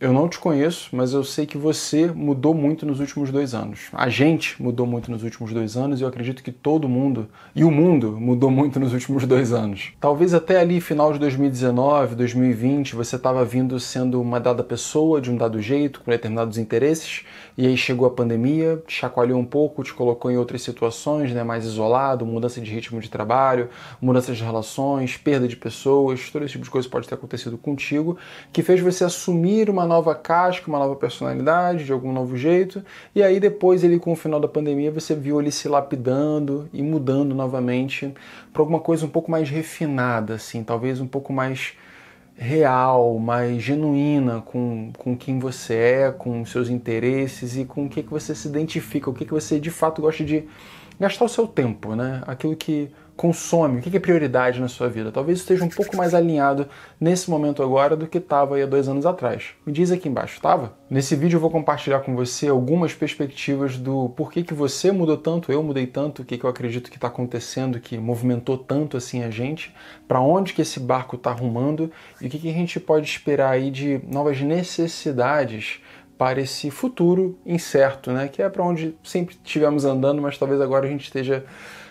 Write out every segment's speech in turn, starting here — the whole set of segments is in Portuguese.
eu não te conheço, mas eu sei que você mudou muito nos últimos dois anos. A gente mudou muito nos últimos dois anos e eu acredito que todo mundo e o mundo mudou muito nos últimos dois anos. Talvez até ali, final de 2019, 2020, você estava vindo sendo uma dada pessoa de um dado jeito, com determinados interesses, e aí chegou a pandemia, te chacoalhou um pouco, te colocou em outras situações, né, mais isolado, mudança de ritmo de trabalho, mudança de relações, perda de pessoas, todo esse tipo de coisa pode ter acontecido contigo, que fez você assumir uma nova casca, uma nova personalidade, de algum novo jeito, e aí depois ele com o final da pandemia você viu ele se lapidando e mudando novamente para alguma coisa um pouco mais refinada assim, talvez um pouco mais real, mais genuína com, com quem você é, com seus interesses e com o que, que você se identifica, o que, que você de fato gosta de gastar o seu tempo, né? Aquilo que consome, o que é prioridade na sua vida. Talvez esteja um pouco mais alinhado nesse momento agora do que estava há dois anos atrás. Me diz aqui embaixo, estava? Nesse vídeo eu vou compartilhar com você algumas perspectivas do porquê que você mudou tanto, eu mudei tanto, o que, que eu acredito que está acontecendo, que movimentou tanto assim a gente, para onde que esse barco está arrumando e o que, que a gente pode esperar aí de novas necessidades para esse futuro incerto, né? Que é para onde sempre estivemos andando, mas talvez agora a gente esteja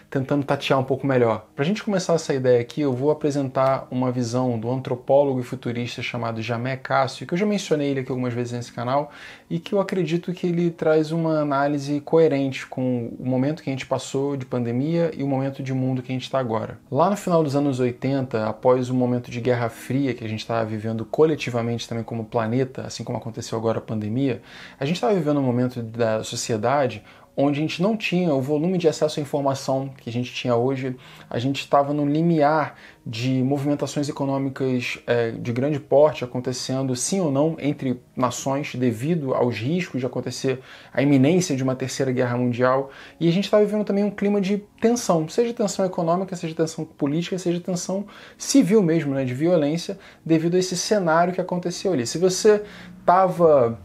tentando tatear um pouco melhor. Para a gente começar essa ideia aqui, eu vou apresentar uma visão do antropólogo e futurista chamado Jamé Cássio, que eu já mencionei ele aqui algumas vezes nesse canal, e que eu acredito que ele traz uma análise coerente com o momento que a gente passou de pandemia e o momento de mundo que a gente está agora. Lá no final dos anos 80, após o momento de Guerra Fria que a gente estava vivendo coletivamente também como planeta, assim como aconteceu agora a pandemia, a gente estava vivendo um momento da sociedade onde a gente não tinha o volume de acesso à informação que a gente tinha hoje, a gente estava no limiar de movimentações econômicas é, de grande porte acontecendo, sim ou não, entre nações, devido aos riscos de acontecer a iminência de uma terceira guerra mundial. E a gente estava vivendo também um clima de tensão, seja tensão econômica, seja tensão política, seja tensão civil mesmo, né, de violência, devido a esse cenário que aconteceu ali. Se você estava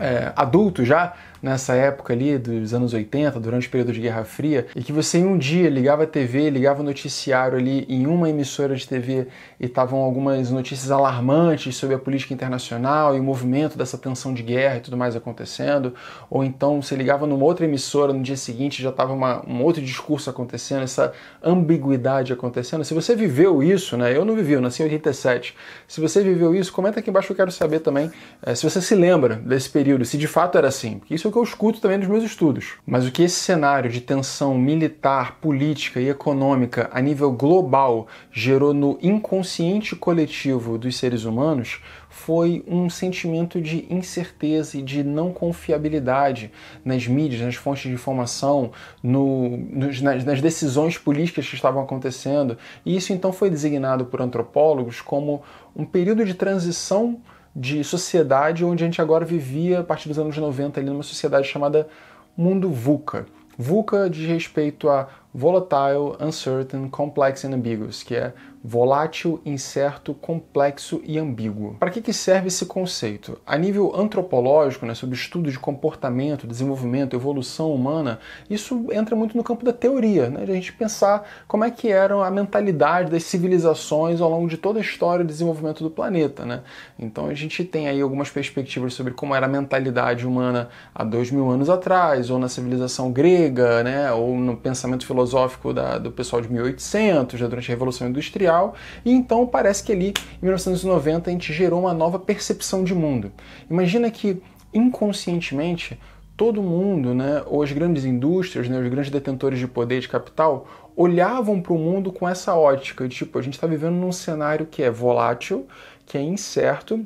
é, adulto já, nessa época ali dos anos 80, durante o período de Guerra Fria, e que você em um dia ligava a TV, ligava o noticiário ali em uma emissora de TV e estavam algumas notícias alarmantes sobre a política internacional e o movimento dessa tensão de guerra e tudo mais acontecendo, ou então você ligava numa outra emissora no dia seguinte já estava um outro discurso acontecendo, essa ambiguidade acontecendo. Se você viveu isso, né? Eu não vivi, eu nasci em 87. Se você viveu isso, comenta aqui embaixo, eu quero saber também eh, se você se lembra desse período, se de fato era assim, porque isso é o que eu escuto também nos meus estudos. Mas o que esse cenário de tensão militar, política e econômica a nível global gerou no inconsciente coletivo dos seres humanos foi um sentimento de incerteza e de não confiabilidade nas mídias, nas fontes de informação, no, nos, nas, nas decisões políticas que estavam acontecendo. E isso então foi designado por antropólogos como um período de transição de sociedade onde a gente agora vivia a partir dos anos 90 ali numa sociedade chamada mundo VUCA. VUCA diz respeito a volatile, uncertain, complex and ambiguous, que é volátil, incerto, complexo e ambíguo. Para que, que serve esse conceito? A nível antropológico, né, sobre estudo de comportamento, desenvolvimento, evolução humana, isso entra muito no campo da teoria, né, de a gente pensar como é que era a mentalidade das civilizações ao longo de toda a história e desenvolvimento do planeta. Né? Então a gente tem aí algumas perspectivas sobre como era a mentalidade humana há dois mil anos atrás, ou na civilização grega, né, ou no pensamento filosófico filosófico da, do pessoal de 1800, já durante a Revolução Industrial, e então parece que ali, em 1990, a gente gerou uma nova percepção de mundo. Imagina que, inconscientemente, todo mundo, né, ou as grandes indústrias, né, os grandes detentores de poder de capital, olhavam para o mundo com essa ótica, de, tipo, a gente está vivendo num cenário que é volátil, que é incerto,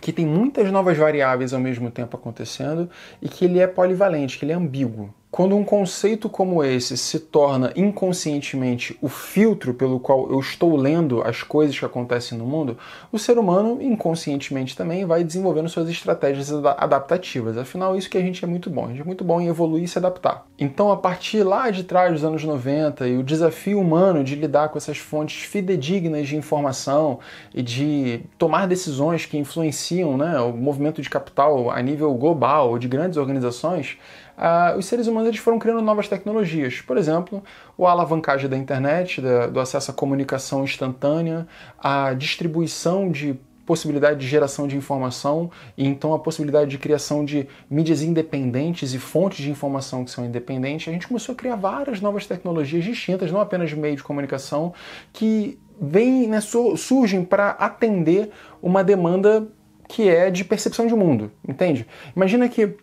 que tem muitas novas variáveis ao mesmo tempo acontecendo e que ele é polivalente, que ele é ambíguo. Quando um conceito como esse se torna inconscientemente o filtro pelo qual eu estou lendo as coisas que acontecem no mundo, o ser humano inconscientemente também vai desenvolvendo suas estratégias adaptativas. Afinal, isso que a gente é muito bom, a gente é muito bom em evoluir e se adaptar. Então, a partir lá de trás dos anos 90 e o desafio humano de lidar com essas fontes fidedignas de informação e de tomar decisões que influenciam né, o movimento de capital a nível global ou de grandes organizações, ah, os seres humanos eles foram criando novas tecnologias. Por exemplo, a alavancagem da internet, da, do acesso à comunicação instantânea, a distribuição de possibilidade de geração de informação e então a possibilidade de criação de mídias independentes e fontes de informação que são independentes, a gente começou a criar várias novas tecnologias distintas, não apenas de meio de comunicação, que vem, né, surgem para atender uma demanda que é de percepção de mundo, entende? Imagina que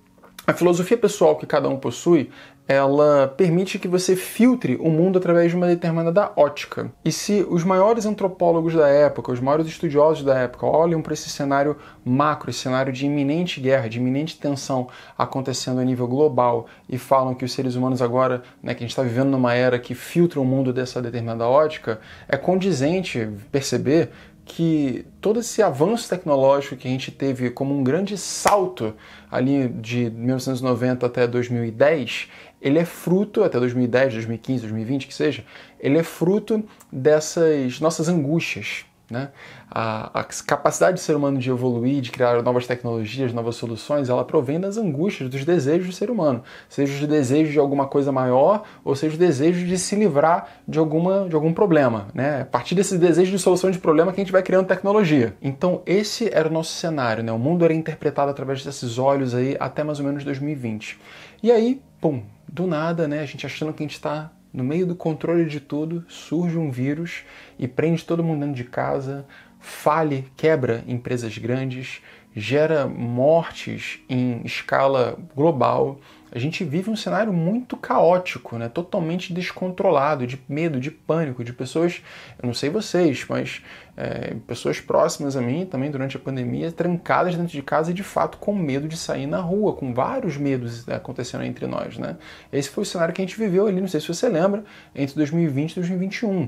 a filosofia pessoal que cada um possui, ela permite que você filtre o mundo através de uma determinada ótica. E se os maiores antropólogos da época, os maiores estudiosos da época, olham para esse cenário macro, esse cenário de iminente guerra, de iminente tensão acontecendo a nível global e falam que os seres humanos agora, né, que a gente está vivendo numa era que filtra o mundo dessa determinada ótica, é condizente perceber que todo esse avanço tecnológico que a gente teve como um grande salto ali de 1990 até 2010, ele é fruto, até 2010, 2015, 2020, que seja, ele é fruto dessas nossas angústias. Né? a, a, capacidade do ser humano de evoluir, de criar novas tecnologias, novas soluções, ela provém das angústias, dos desejos do ser humano. Seja o desejo de alguma coisa maior, ou seja o desejo de se livrar de, alguma, de algum problema. Né? A partir desse desejo de solução de problema que a gente vai criando tecnologia. Então esse era o nosso cenário, né? o mundo era interpretado através desses olhos aí até mais ou menos 2020. E aí, pum, do nada, né? a gente achando que a gente está no meio do controle de tudo, surge um vírus e prende todo mundo dentro de casa, fale, quebra empresas grandes, gera mortes em escala global. A gente vive um cenário muito caótico, né? totalmente descontrolado, de medo, de pânico, de pessoas, eu não sei vocês, mas é, pessoas próximas a mim também durante a pandemia, trancadas dentro de casa e de fato com medo de sair na rua, com vários medos acontecendo entre nós. Né? Esse foi o cenário que a gente viveu ali, não sei se você lembra, entre 2020 e 2021.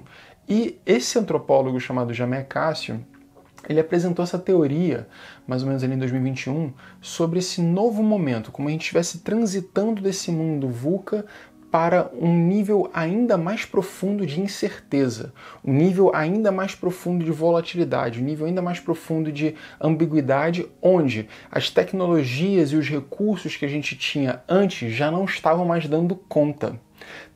E esse antropólogo chamado Jamé Cássio, ele apresentou essa teoria, mais ou menos ali em 2021, sobre esse novo momento, como a gente estivesse transitando desse mundo VUCA para um nível ainda mais profundo de incerteza, um nível ainda mais profundo de volatilidade, um nível ainda mais profundo de ambiguidade, onde as tecnologias e os recursos que a gente tinha antes já não estavam mais dando conta.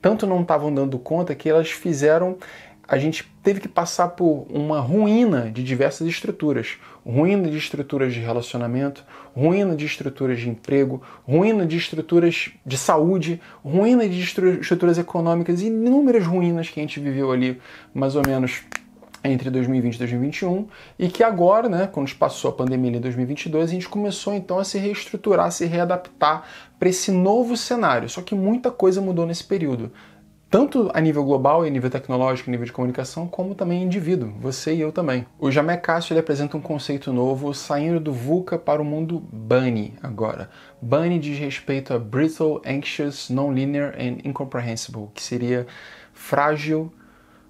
Tanto não estavam dando conta que elas fizeram a gente teve que passar por uma ruína de diversas estruturas, ruína de estruturas de relacionamento, ruína de estruturas de emprego, ruína de estruturas de saúde, ruína de estruturas econômicas e inúmeras ruínas que a gente viveu ali, mais ou menos entre 2020 e 2021, e que agora, né, quando passou a pandemia em 2022, a gente começou então a se reestruturar, a se readaptar para esse novo cenário. Só que muita coisa mudou nesse período tanto a nível global e a nível tecnológico, a nível de comunicação, como também indivíduo, você e eu também. O Castro ele apresenta um conceito novo saindo do VUCA para o mundo BUNNY agora. BUNNY diz respeito a Brittle, Anxious, Non-Linear and Incomprehensible, que seria frágil,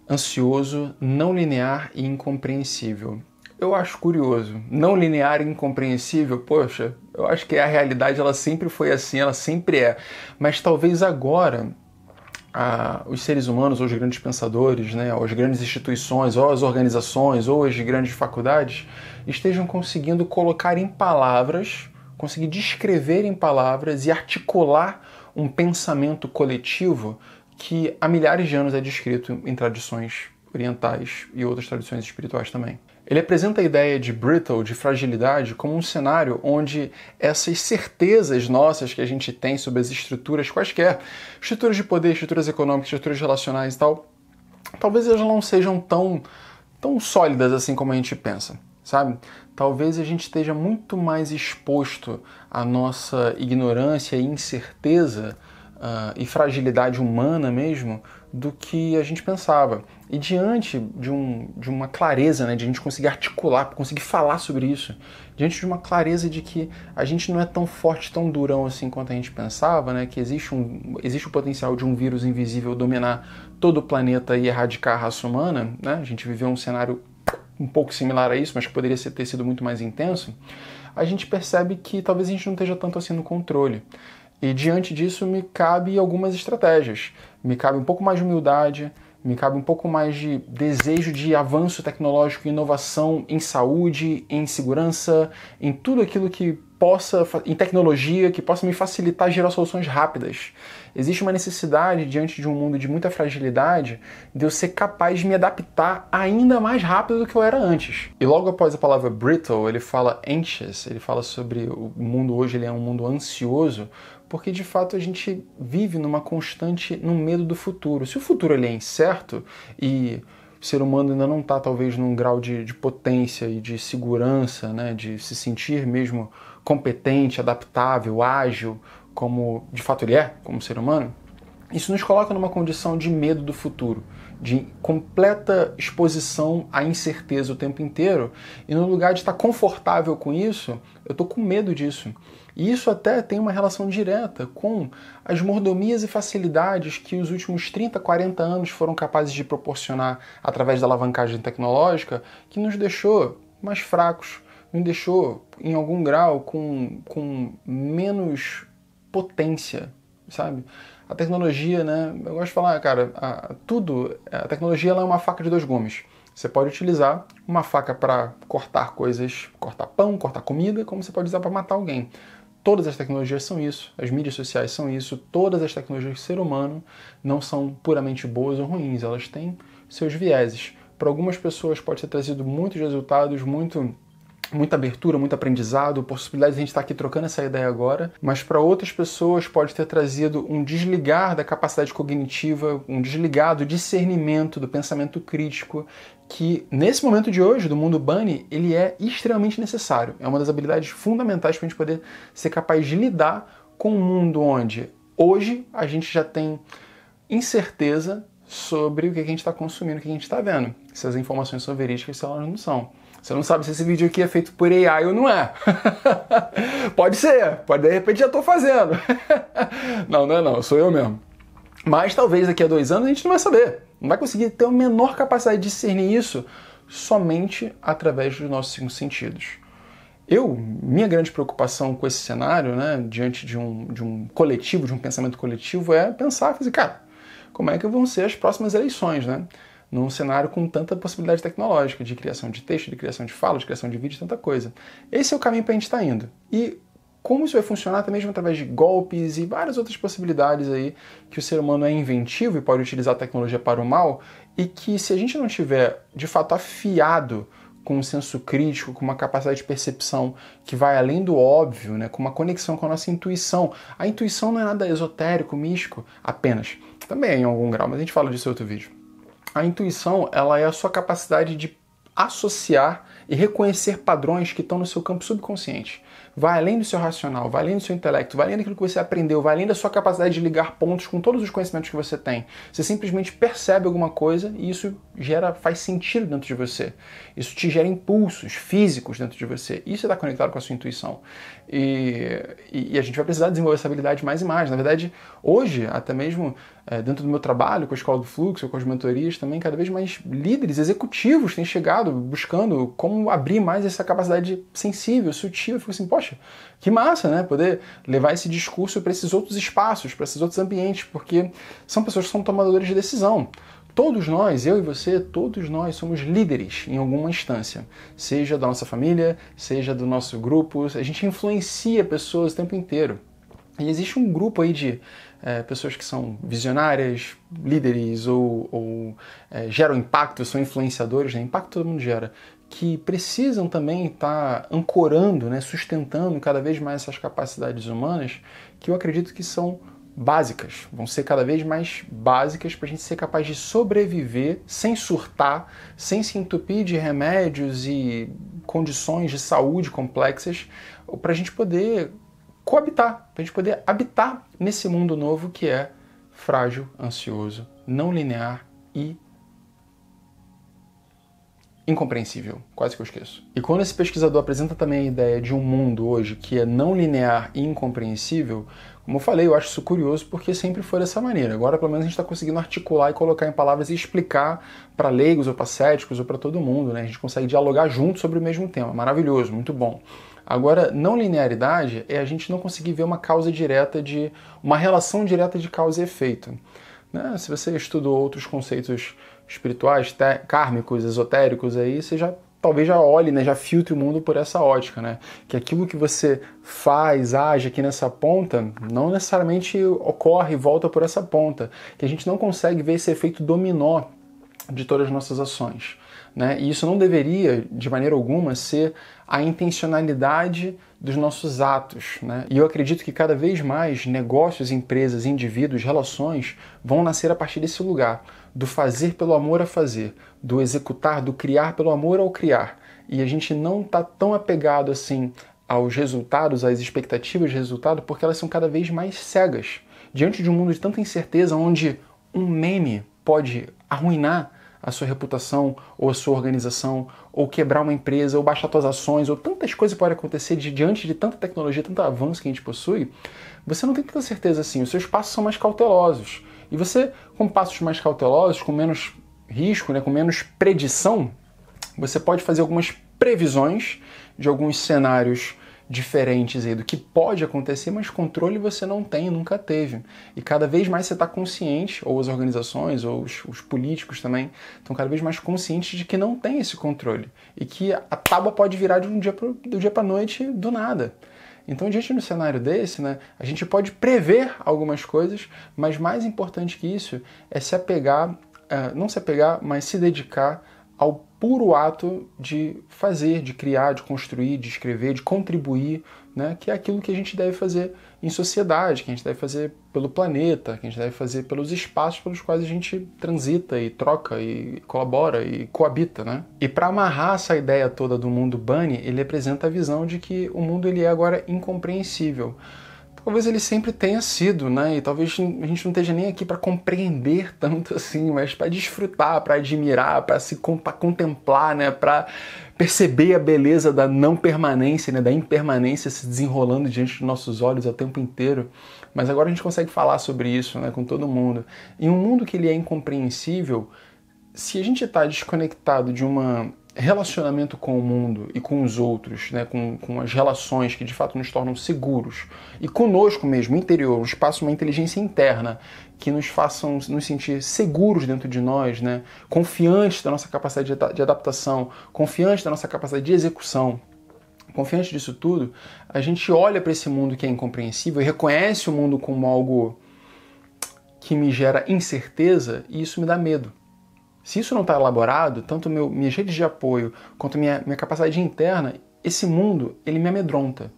ansioso, não linear e incompreensível. Eu acho curioso. Não linear e incompreensível, poxa, eu acho que é a realidade ela sempre foi assim, ela sempre é. Mas talvez agora a, os seres humanos, ou os grandes pensadores, né, ou as grandes instituições, ou as organizações, ou as grandes faculdades, estejam conseguindo colocar em palavras, conseguir descrever em palavras e articular um pensamento coletivo que há milhares de anos é descrito em tradições orientais e outras tradições espirituais também. Ele apresenta a ideia de brittle, de fragilidade, como um cenário onde essas certezas nossas que a gente tem sobre as estruturas quaisquer, estruturas de poder, estruturas econômicas, estruturas relacionais e tal, talvez elas não sejam tão, tão sólidas assim como a gente pensa, sabe? Talvez a gente esteja muito mais exposto à nossa ignorância e incerteza uh, e fragilidade humana mesmo do que a gente pensava. E diante de, um, de uma clareza, né, de a gente conseguir articular, conseguir falar sobre isso, diante de uma clareza de que a gente não é tão forte, tão durão assim quanto a gente pensava, né, que existe, um, existe o potencial de um vírus invisível dominar todo o planeta e erradicar a raça humana, né, a gente viveu um cenário um pouco similar a isso, mas que poderia ter sido muito mais intenso, a gente percebe que talvez a gente não esteja tanto assim no controle. E diante disso me cabe algumas estratégias me cabe um pouco mais de humildade, me cabe um pouco mais de desejo de avanço tecnológico, inovação em saúde, em segurança, em tudo aquilo que possa, em tecnologia, que possa me facilitar gerar soluções rápidas. Existe uma necessidade, diante de um mundo de muita fragilidade, de eu ser capaz de me adaptar ainda mais rápido do que eu era antes. E logo após a palavra brittle, ele fala anxious, ele fala sobre o mundo hoje, ele é um mundo ansioso, porque de fato a gente vive numa constante, no medo do futuro. Se o futuro ele é incerto e o ser humano ainda não está talvez num grau de, de potência e de segurança, né, de se sentir mesmo competente, adaptável, ágil, como de fato ele é, como ser humano, isso nos coloca numa condição de medo do futuro, de completa exposição à incerteza o tempo inteiro, e no lugar de estar confortável com isso, eu estou com medo disso. E isso até tem uma relação direta com as mordomias e facilidades que os últimos 30, 40 anos foram capazes de proporcionar através da alavancagem tecnológica, que nos deixou mais fracos, nos deixou, em algum grau, com, com menos potência, sabe? A tecnologia, né? Eu gosto de falar, cara, a, tudo, a tecnologia ela é uma faca de dois gumes. Você pode utilizar uma faca para cortar coisas, cortar pão, cortar comida, como você pode usar para matar alguém todas as tecnologias são isso, as mídias sociais são isso, todas as tecnologias do ser humano não são puramente boas ou ruins, elas têm seus vieses. Para algumas pessoas pode ter trazido muitos resultados, muito muita abertura, muito aprendizado, possibilidade de a gente estar aqui trocando essa ideia agora, mas para outras pessoas pode ter trazido um desligar da capacidade cognitiva, um desligar do discernimento, do pensamento crítico, que nesse momento de hoje, do mundo bunny, ele é extremamente necessário. É uma das habilidades fundamentais para a gente poder ser capaz de lidar com um mundo onde hoje a gente já tem incerteza sobre o que a gente está consumindo, o que a gente está vendo, se as informações são verídicas, se elas não são. Você não sabe se esse vídeo aqui é feito por AI ou não é. pode ser, pode de repente já estou fazendo. não, não é não, sou eu mesmo. Mas talvez daqui a dois anos a gente não vai saber. Não vai conseguir ter a menor capacidade de discernir isso somente através dos nossos cinco sentidos. Eu, minha grande preocupação com esse cenário, né, diante de um, de um coletivo, de um pensamento coletivo, é pensar, fazer, cara, como é que vão ser as próximas eleições, né? num cenário com tanta possibilidade tecnológica de criação de texto, de criação de fala, de criação de vídeo, tanta coisa. Esse é o caminho para a gente estar tá indo. E como isso vai funcionar também mesmo através de golpes e várias outras possibilidades aí que o ser humano é inventivo e pode utilizar a tecnologia para o mal e que se a gente não tiver de fato afiado com um senso crítico, com uma capacidade de percepção que vai além do óbvio, né? com uma conexão com a nossa intuição. A intuição não é nada esotérico, místico, apenas. Também é em algum grau, mas a gente fala disso em outro vídeo. A intuição ela é a sua capacidade de associar e reconhecer padrões que estão no seu campo subconsciente. Vai além do seu racional, vai além do seu intelecto, vai além daquilo que você aprendeu, vai além da sua capacidade de ligar pontos com todos os conhecimentos que você tem. Você simplesmente percebe alguma coisa e isso gera, faz sentido dentro de você. Isso te gera impulsos físicos dentro de você. Isso é está conectado com a sua intuição. E, e, e, a gente vai precisar desenvolver essa habilidade mais e mais. Na verdade, hoje, até mesmo é, dentro do meu trabalho com a Escola do Fluxo, com as mentorias também, cada vez mais líderes executivos têm chegado buscando como abrir mais essa capacidade sensível, sutil. Eu fico assim, poxa, que massa, né? Poder levar esse discurso para esses outros espaços, para esses outros ambientes, porque são pessoas que são tomadores de decisão. Todos nós, eu e você, todos nós somos líderes em alguma instância, seja da nossa família, seja do nosso grupo, a gente influencia pessoas o tempo inteiro. E existe um grupo aí de é, pessoas que são visionárias, líderes ou, ou é, geram impacto, são influenciadores, né? impacto todo mundo gera, que precisam também estar tá ancorando, né? sustentando cada vez mais essas capacidades humanas que eu acredito que são básicas, vão ser cada vez mais básicas para a gente ser capaz de sobreviver sem surtar, sem se entupir de remédios e condições de saúde complexas, para a gente poder coabitar, para a gente poder habitar nesse mundo novo que é frágil, ansioso, não linear e incompreensível, quase que eu esqueço. E quando esse pesquisador apresenta também a ideia de um mundo hoje que é não linear e incompreensível, como eu falei, eu acho isso curioso porque sempre foi dessa maneira. Agora, pelo menos, a gente está conseguindo articular e colocar em palavras e explicar para leigos ou para céticos ou para todo mundo, né? A gente consegue dialogar junto sobre o mesmo tema. Maravilhoso, muito bom. Agora, não linearidade é a gente não conseguir ver uma causa direta de. uma relação direta de causa e efeito. Né? Se você estudou outros conceitos espirituais, te, kármicos, esotéricos aí, você já talvez já olhe, né, já filtre o mundo por essa ótica, né? Que aquilo que você faz, age aqui nessa ponta, não necessariamente ocorre e volta por essa ponta. Que a gente não consegue ver esse efeito dominó de todas as nossas ações. Né? E isso não deveria, de maneira alguma, ser a intencionalidade dos nossos atos. Né? E eu acredito que cada vez mais negócios, empresas, indivíduos, relações vão nascer a partir desse lugar, do fazer pelo amor a fazer, do executar, do criar pelo amor ao criar. E a gente não está tão apegado assim aos resultados, às expectativas de resultado, porque elas são cada vez mais cegas. Diante de um mundo de tanta incerteza, onde um meme pode arruinar a sua reputação ou a sua organização, ou quebrar uma empresa, ou baixar suas ações, ou tantas coisas podem acontecer diante de tanta tecnologia, tanto avanço que a gente possui, você não tem tanta certeza assim. Os seus passos são mais cautelosos. E você, com passos mais cautelosos, com menos risco, né, com menos predição, você pode fazer algumas previsões de alguns cenários diferentes aí do que pode acontecer, mas controle você não tem, nunca teve. E cada vez mais você está consciente, ou as organizações, ou os, os políticos também, estão cada vez mais conscientes de que não tem esse controle e que a tábua pode virar de um dia pro, do dia para noite do nada. Então, diante de um cenário desse, né, a gente pode prever algumas coisas, mas mais importante que isso é se apegar, uh, não se apegar, mas se dedicar ao puro ato de fazer, de criar, de construir, de escrever, de contribuir, né? que é aquilo que a gente deve fazer em sociedade, que a gente deve fazer pelo planeta, que a gente deve fazer pelos espaços pelos quais a gente transita e troca e colabora e coabita. Né? E para amarrar essa ideia toda do mundo Bunny, ele apresenta a visão de que o mundo ele é agora incompreensível talvez ele sempre tenha sido, né? E talvez a gente não esteja nem aqui para compreender tanto assim, mas para desfrutar, para admirar, para se pra contemplar, né? Para perceber a beleza da não permanência, né? Da impermanência se desenrolando diante dos nossos olhos o tempo inteiro. Mas agora a gente consegue falar sobre isso, né? Com todo mundo. Em um mundo que ele é incompreensível, se a gente está desconectado de uma relacionamento com o mundo e com os outros, né, com, com as relações que de fato nos tornam seguros e conosco mesmo, interior, um espaço, uma inteligência interna que nos façam nos sentir seguros dentro de nós, né, confiantes da nossa capacidade de adaptação, confiantes da nossa capacidade de execução. Confiante disso tudo, a gente olha para esse mundo que é incompreensível e reconhece o mundo como algo que me gera incerteza e isso me dá medo. Se isso não está elaborado, tanto meu, minhas redes de apoio quanto minha, minha capacidade interna, esse mundo ele me amedronta.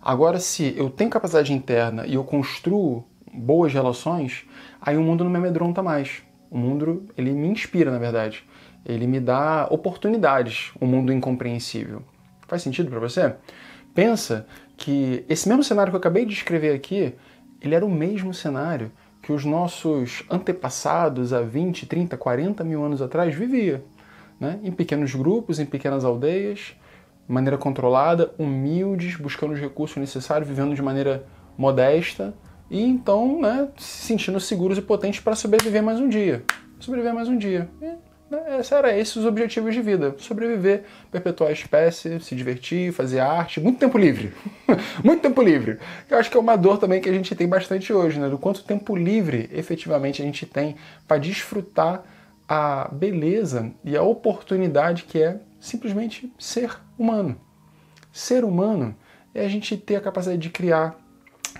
Agora, se eu tenho capacidade interna e eu construo boas relações, aí o mundo não me amedronta mais. O mundo ele me inspira, na verdade. Ele me dá oportunidades, o um mundo incompreensível. Faz sentido para você? Pensa que esse mesmo cenário que eu acabei de descrever aqui, ele era o mesmo cenário que os nossos antepassados há 20, 30, 40 mil anos atrás vivia, né? em pequenos grupos, em pequenas aldeias, de maneira controlada, humildes, buscando os recursos necessários, vivendo de maneira modesta e então né, se sentindo seguros e potentes para sobreviver mais um dia. Sobreviver mais um dia. E é, Esse era esses os objetivos de vida: sobreviver, perpetuar a espécie, se divertir, fazer arte, muito tempo livre. muito tempo livre. Eu acho que é uma dor também que a gente tem bastante hoje, né? Do quanto tempo livre efetivamente a gente tem para desfrutar a beleza e a oportunidade que é simplesmente ser humano. Ser humano é a gente ter a capacidade de criar,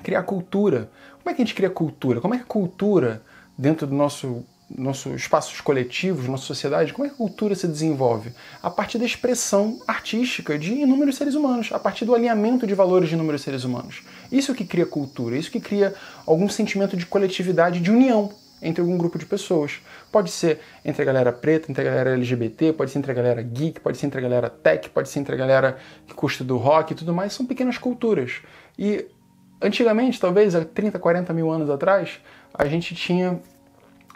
criar cultura. Como é que a gente cria cultura? Como é que a cultura dentro do nosso nossos espaços coletivos, nossa sociedade, como é que a cultura se desenvolve? A partir da expressão artística de inúmeros seres humanos, a partir do alinhamento de valores de inúmeros seres humanos. Isso que cria cultura, isso que cria algum sentimento de coletividade, de união entre algum grupo de pessoas. Pode ser entre a galera preta, entre a galera LGBT, pode ser entre a galera geek, pode ser entre a galera tech, pode ser entre a galera que custa do rock e tudo mais. São pequenas culturas. E antigamente, talvez há 30, 40 mil anos atrás, a gente tinha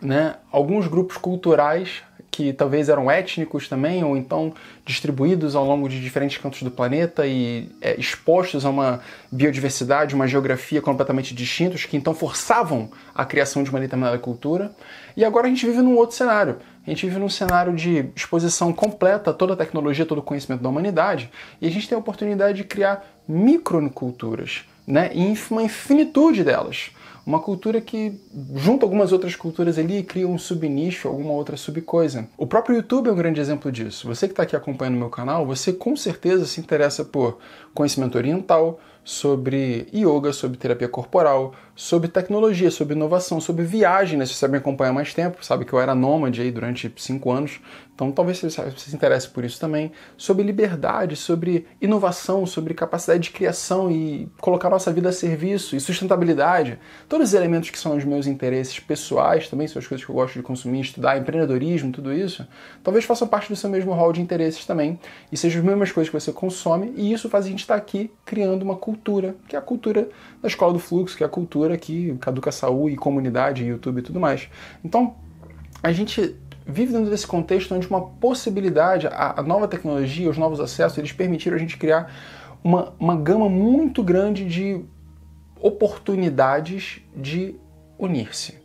né, alguns grupos culturais que talvez eram étnicos também, ou então distribuídos ao longo de diferentes cantos do planeta e é, expostos a uma biodiversidade, uma geografia completamente distintos, que então forçavam a criação de uma determinada cultura. E agora a gente vive num outro cenário. A gente vive num cenário de exposição completa a toda a tecnologia, todo o conhecimento da humanidade, e a gente tem a oportunidade de criar microculturas, né, e uma infinitude delas. Uma cultura que junta algumas outras culturas ali e cria um subnicho, alguma outra subcoisa. O próprio YouTube é um grande exemplo disso. Você que está aqui acompanhando meu canal, você com certeza se interessa por conhecimento oriental, sobre yoga, sobre terapia corporal, sobre tecnologia, sobre inovação, sobre viagem, né? Se você me acompanha mais tempo, sabe que eu era nômade aí durante cinco anos, então talvez você, se interesse por isso também, sobre liberdade, sobre inovação, sobre capacidade de criação e colocar nossa vida a serviço e sustentabilidade. Todos os elementos que são os meus interesses pessoais também, são as coisas que eu gosto de consumir, estudar, empreendedorismo, tudo isso, talvez façam parte do seu mesmo hall de interesses também e sejam as mesmas coisas que você consome e isso faz a gente estar tá aqui criando uma cultura, que é a cultura da escola do fluxo, que é a cultura aqui, Caduca Saúl e comunidade, YouTube e tudo mais. Então, a gente vive dentro desse contexto onde uma possibilidade, a, a nova tecnologia, os novos acessos, eles permitiram a gente criar uma, uma gama muito grande de oportunidades de unir-se,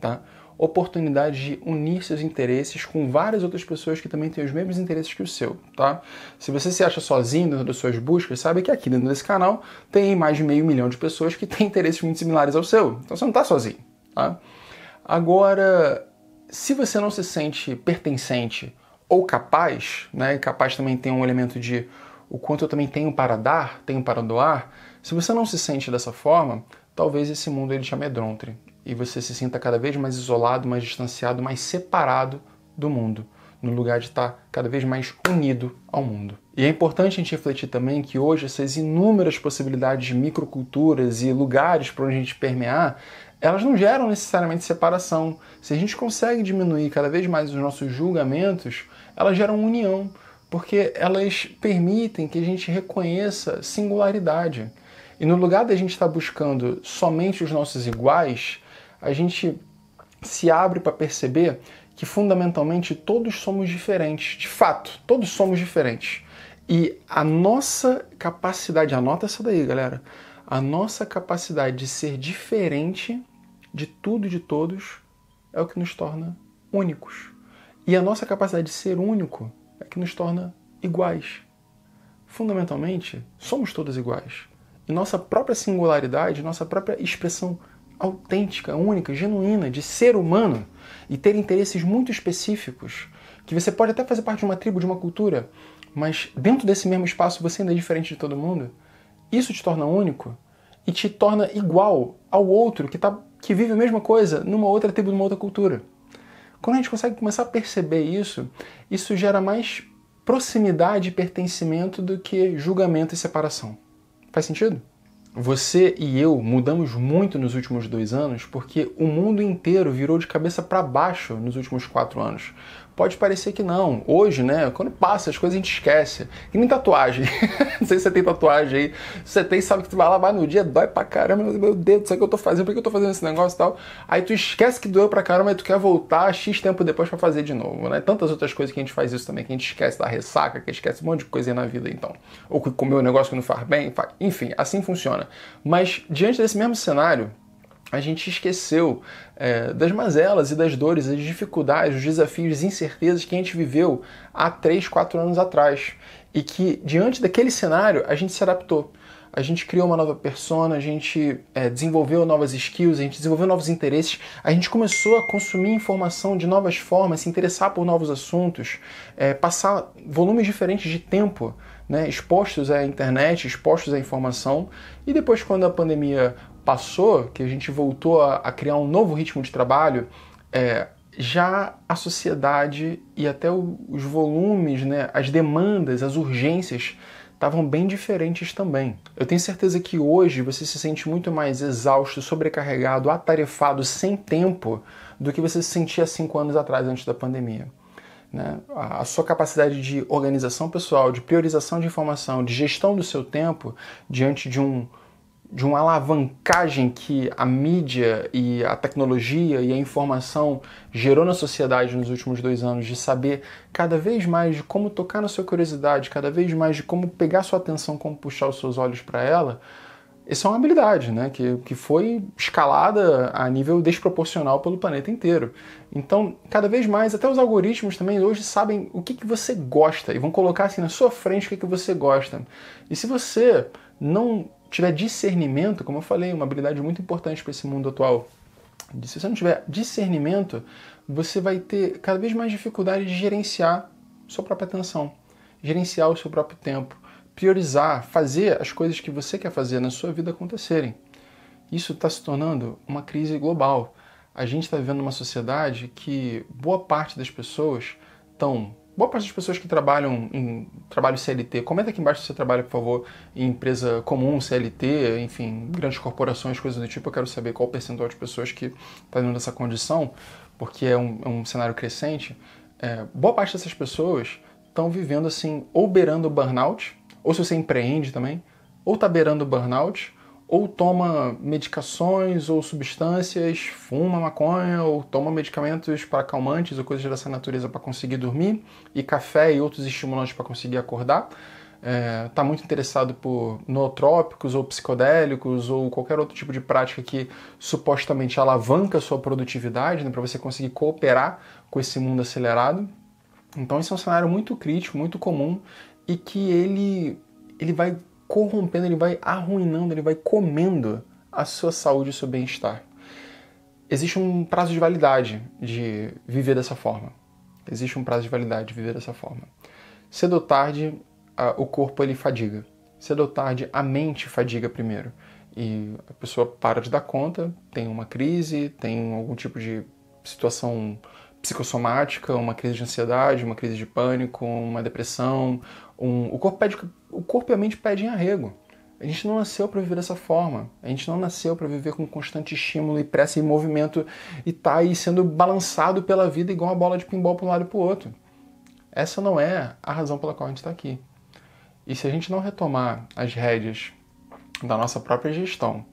tá? oportunidade de unir seus interesses com várias outras pessoas que também têm os mesmos interesses que o seu, tá? Se você se acha sozinho dentro das suas buscas, sabe que aqui dentro desse canal tem mais de meio milhão de pessoas que têm interesses muito similares ao seu. Então você não está sozinho, tá? Agora, se você não se sente pertencente ou capaz, né? Capaz também tem um elemento de o quanto eu também tenho para dar, tenho para doar. Se você não se sente dessa forma, talvez esse mundo ele te amedronte, e você se sinta cada vez mais isolado, mais distanciado, mais separado do mundo, no lugar de estar cada vez mais unido ao mundo. E é importante a gente refletir também que hoje essas inúmeras possibilidades de microculturas e lugares para onde a gente permear, elas não geram necessariamente separação. Se a gente consegue diminuir cada vez mais os nossos julgamentos, elas geram união, porque elas permitem que a gente reconheça singularidade. E no lugar da gente estar buscando somente os nossos iguais, a gente se abre para perceber que fundamentalmente todos somos diferentes. De fato, todos somos diferentes. E a nossa capacidade, anota essa daí, galera, a nossa capacidade de ser diferente de tudo e de todos é o que nos torna únicos. E a nossa capacidade de ser único é que nos torna iguais. Fundamentalmente, somos todos iguais. E nossa própria singularidade, nossa própria expressão autêntica, única, genuína de ser humano e ter interesses muito específicos, que você pode até fazer parte de uma tribo, de uma cultura, mas dentro desse mesmo espaço você ainda é diferente de todo mundo, isso te torna único e te torna igual ao outro que, tá, que vive a mesma coisa numa outra tribo, numa outra cultura. Quando a gente consegue começar a perceber isso, isso gera mais proximidade e pertencimento do que julgamento e separação. Faz sentido? Você e eu mudamos muito nos últimos dois anos porque o mundo inteiro virou de cabeça para baixo nos últimos quatro anos. Pode parecer que não. Hoje, né, quando passa, as coisas a gente esquece. E nem tatuagem. não sei se você tem tatuagem aí. Se você tem, sabe que tu vai lá, vai no dia, dói pra caramba. Meu Deus, sabe o que eu tô fazendo? Por que eu tô fazendo esse negócio e tal? Aí tu esquece que doeu pra caramba e tu quer voltar X tempo depois para fazer de novo, né? Tantas outras coisas que a gente faz isso também, que a gente esquece da ressaca, que esquece um monte de coisa aí na vida, então. Ou que comeu um negócio que não faz bem, enfim, assim funciona. Mas diante desse mesmo cenário, a gente esqueceu é, das mazelas e das dores, das dificuldades, os desafios, as incertezas que a gente viveu há 3, 4 anos atrás. E que, diante daquele cenário, a gente se adaptou. A gente criou uma nova persona, a gente é, desenvolveu novas skills, a gente desenvolveu novos interesses, a gente começou a consumir informação de novas formas, se interessar por novos assuntos, é, passar volumes diferentes de tempo né, expostos à internet, expostos à informação, e depois, quando a pandemia passou, que a gente voltou a, a criar um novo ritmo de trabalho, é, já a sociedade e até o, os volumes, né, as demandas, as urgências estavam bem diferentes também. Eu tenho certeza que hoje você se sente muito mais exausto, sobrecarregado, atarefado, sem tempo, do que você se sentia cinco anos atrás, antes da pandemia. Né? A sua capacidade de organização pessoal, de priorização de informação, de gestão do seu tempo diante de um de uma alavancagem que a mídia e a tecnologia e a informação gerou na sociedade nos últimos dois anos, de saber cada vez mais de como tocar na sua curiosidade, cada vez mais de como pegar sua atenção, como puxar os seus olhos para ela, isso é uma habilidade né? que, que foi escalada a nível desproporcional pelo planeta inteiro. Então, cada vez mais, até os algoritmos também hoje sabem o que, que você gosta e vão colocar assim na sua frente o que, que você gosta. E se você não tiver discernimento, como eu falei, uma habilidade muito importante para esse mundo atual. Se você não tiver discernimento, você vai ter cada vez mais dificuldade de gerenciar sua própria atenção, gerenciar o seu próprio tempo, priorizar, fazer as coisas que você quer fazer na sua vida acontecerem. Isso está se tornando uma crise global. A gente está vivendo uma sociedade que boa parte das pessoas estão boa parte das pessoas que trabalham em trabalho CLT, comenta aqui embaixo se você trabalha, por favor, em empresa comum, CLT, enfim, grandes corporações, coisas do tipo. Eu quero saber qual o percentual de pessoas que está dentro dessa condição, porque é um, é um cenário crescente. É, boa parte dessas pessoas estão vivendo assim, ou beirando o burnout, ou se você empreende também, ou está beirando o burnout, ou toma medicações ou substâncias, fuma maconha ou toma medicamentos para calmantes ou coisas dessa natureza para conseguir dormir, e café e outros estimulantes para conseguir acordar. Está é, tá muito interessado por nootrópicos ou psicodélicos ou qualquer outro tipo de prática que supostamente alavanca a sua produtividade, né, para você conseguir cooperar com esse mundo acelerado. Então, esse é um cenário muito crítico, muito comum e que ele, ele vai corrompendo, ele vai arruinando, ele vai comendo a sua saúde e o seu bem-estar. Existe um prazo de validade de viver dessa forma. Existe um prazo de validade de viver dessa forma. Cedo ou tarde, o corpo ele fadiga. Cedo ou tarde, a mente fadiga primeiro. E a pessoa para de dar conta, tem uma crise, tem algum tipo de situação psicossomática, uma crise de ansiedade, uma crise de pânico, uma depressão, um, o, corpo pede, o corpo e a mente pedem arrego. A gente não nasceu para viver dessa forma. A gente não nasceu para viver com constante estímulo e pressa e movimento e tá aí sendo balançado pela vida igual uma bola de pinball para um lado e para o outro. Essa não é a razão pela qual a gente está aqui. E se a gente não retomar as rédeas da nossa própria gestão,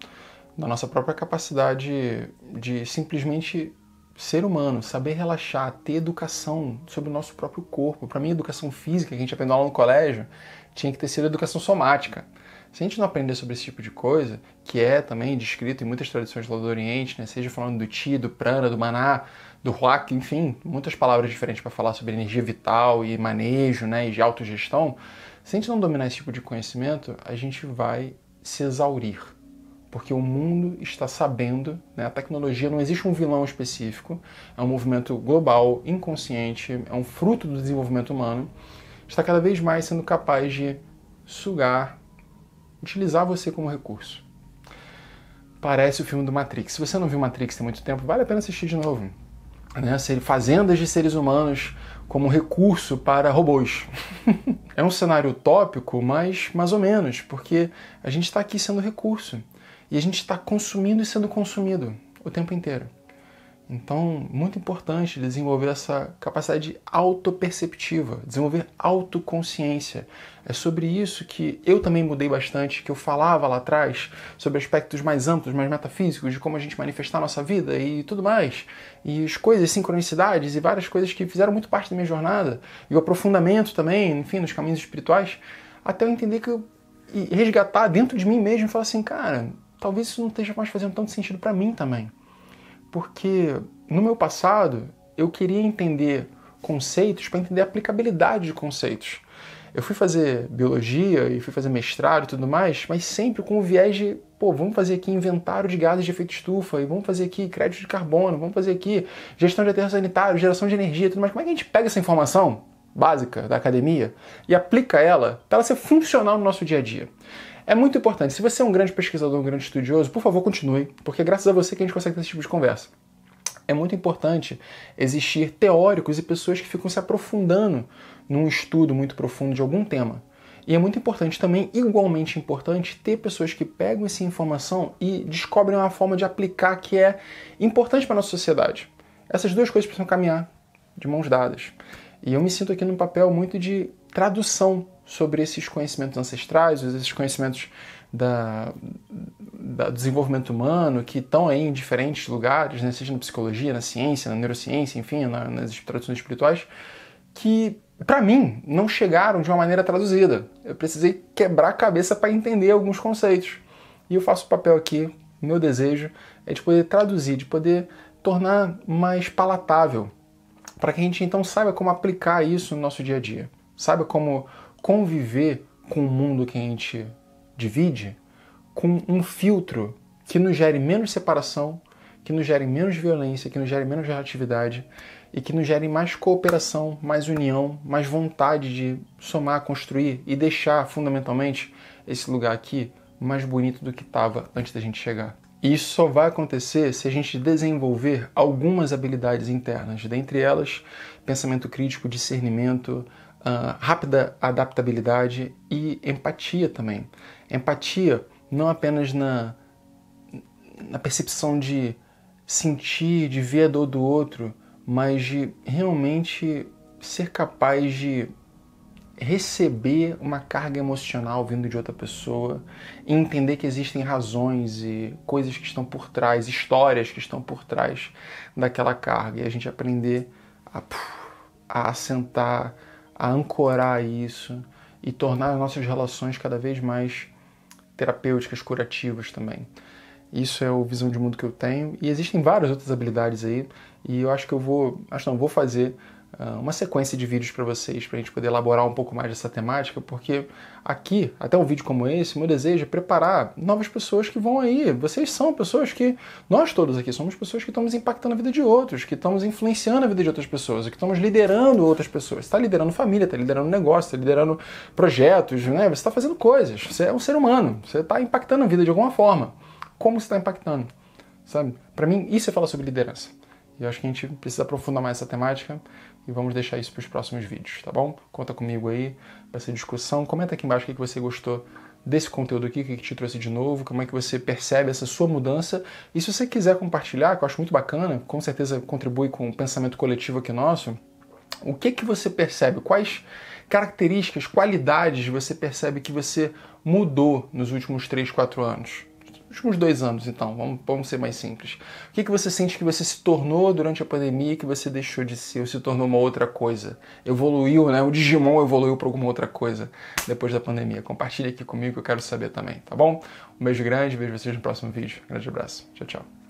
da nossa própria capacidade de simplesmente ser humano, saber relaxar, ter educação sobre o nosso próprio corpo. Para mim, educação física que a gente aprendeu lá no colégio tinha que ter sido educação somática. Se a gente não aprender sobre esse tipo de coisa, que é também descrito em muitas tradições lá do Oriente, né, seja falando do Ti, do Prana, do Maná, do Huac, enfim, muitas palavras diferentes para falar sobre energia vital e manejo né, e de autogestão, se a gente não dominar esse tipo de conhecimento, a gente vai se exaurir porque o mundo está sabendo, né? a tecnologia não existe um vilão específico, é um movimento global, inconsciente, é um fruto do desenvolvimento humano, está cada vez mais sendo capaz de sugar, utilizar você como recurso. Parece o filme do Matrix. Se você não viu Matrix há muito tempo, vale a pena assistir de novo. Né? Fazendas de seres humanos como recurso para robôs. é um cenário utópico, mas mais ou menos, porque a gente está aqui sendo recurso. E a gente está consumindo e sendo consumido o tempo inteiro. Então, muito importante desenvolver essa capacidade autoperceptiva, desenvolver autoconsciência. É sobre isso que eu também mudei bastante, que eu falava lá atrás sobre aspectos mais amplos, mais metafísicos, de como a gente manifestar a nossa vida e tudo mais. E as coisas, sincronicidades e várias coisas que fizeram muito parte da minha jornada. E o aprofundamento também, enfim, nos caminhos espirituais, até eu entender que eu e resgatar dentro de mim mesmo e falar assim, cara, talvez isso não esteja mais fazendo tanto sentido para mim também. Porque no meu passado, eu queria entender conceitos para entender a aplicabilidade de conceitos. Eu fui fazer biologia e fui fazer mestrado e tudo mais, mas sempre com o viés de, pô, vamos fazer aqui inventário de gases de efeito estufa, e vamos fazer aqui crédito de carbono, vamos fazer aqui gestão de aterro sanitário, geração de energia e tudo mais. Como é que a gente pega essa informação básica da academia e aplica ela para ela ser funcional no nosso dia a dia? é muito importante. Se você é um grande pesquisador, um grande estudioso, por favor, continue, porque é graças a você que a gente consegue ter esse tipo de conversa. É muito importante existir teóricos e pessoas que ficam se aprofundando num estudo muito profundo de algum tema. E é muito importante também, igualmente importante, ter pessoas que pegam essa informação e descobrem uma forma de aplicar que é importante para a nossa sociedade. Essas duas coisas precisam caminhar de mãos dadas. E eu me sinto aqui num papel muito de tradução sobre esses conhecimentos ancestrais, esses conhecimentos da, da desenvolvimento humano que estão aí em diferentes lugares, né, seja na psicologia, na ciência, na neurociência, enfim, na, nas tradições espirituais, que para mim não chegaram de uma maneira traduzida. Eu precisei quebrar a cabeça para entender alguns conceitos. E eu faço o papel aqui, meu desejo é de poder traduzir, de poder tornar mais palatável, para que a gente então saiba como aplicar isso no nosso dia a dia, saiba como conviver com o mundo que a gente divide com um filtro que nos gere menos separação, que nos gere menos violência, que nos gere menos reatividade e que nos gere mais cooperação, mais união, mais vontade de somar, construir e deixar fundamentalmente esse lugar aqui mais bonito do que estava antes da gente chegar. E isso só vai acontecer se a gente desenvolver algumas habilidades internas, dentre elas pensamento crítico, discernimento, uh, rápida adaptabilidade e empatia também. Empatia não apenas na, na percepção de sentir, de ver a dor do outro, mas de realmente ser capaz de receber uma carga emocional vindo de outra pessoa, e entender que existem razões e coisas que estão por trás, histórias que estão por trás daquela carga, e a gente aprender a, a assentar a ancorar isso e tornar as nossas relações cada vez mais terapêuticas, curativas também. Isso é a visão de mundo que eu tenho e existem várias outras habilidades aí e eu acho que eu vou, acho não, vou fazer ah, uma sequência de vídeos para vocês, para a gente poder elaborar um pouco mais dessa temática, porque aqui, até um vídeo como esse, meu desejo é preparar novas pessoas que vão aí. Vocês são pessoas que, nós todos aqui, somos pessoas que estamos impactando a vida de outros, que estamos influenciando a vida de outras pessoas, que estamos liderando outras pessoas. Está liderando família, está liderando negócio, está liderando projetos, né? Você está fazendo coisas. Você é um ser humano, você está impactando a vida de alguma forma. Como você está impactando? Sabe? Para mim, isso é falar sobre liderança. E eu acho que a gente precisa aprofundar mais essa temática e vamos deixar isso para os próximos vídeos, tá bom? Conta comigo aí para essa discussão. Comenta aqui embaixo o que você gostou desse conteúdo aqui, o que te trouxe de novo, como é que você percebe essa sua mudança. E se você quiser compartilhar, que eu acho muito bacana, com certeza contribui com o pensamento coletivo aqui nosso, o que que você percebe? Quais características, qualidades você percebe que você mudou nos últimos 3, 4 anos? últimos dois anos, então, vamos, vamos ser mais simples. O que, que você sente que você se tornou durante a pandemia que você deixou de ser ou se tornou uma outra coisa? Evoluiu, né? O Digimon evoluiu para alguma outra coisa depois da pandemia. Compartilha aqui comigo, eu quero saber também, tá bom? Um beijo grande, vejo vocês no próximo vídeo. Um grande abraço. Tchau, tchau.